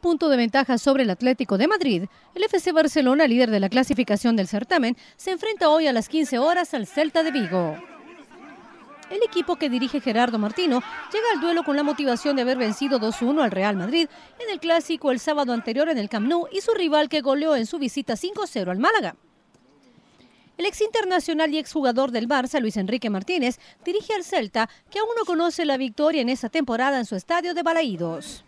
punto de ventaja sobre el Atlético de Madrid, el FC Barcelona, líder de la clasificación del certamen, se enfrenta hoy a las 15 horas al Celta de Vigo. El equipo que dirige Gerardo Martino llega al duelo con la motivación de haber vencido 2-1 al Real Madrid en el clásico el sábado anterior en el Camp Nou y su rival que goleó en su visita 5-0 al Málaga. El ex internacional y ex exjugador del Barça, Luis Enrique Martínez, dirige al Celta, que aún no conoce la victoria en esa temporada en su estadio de Balaídos.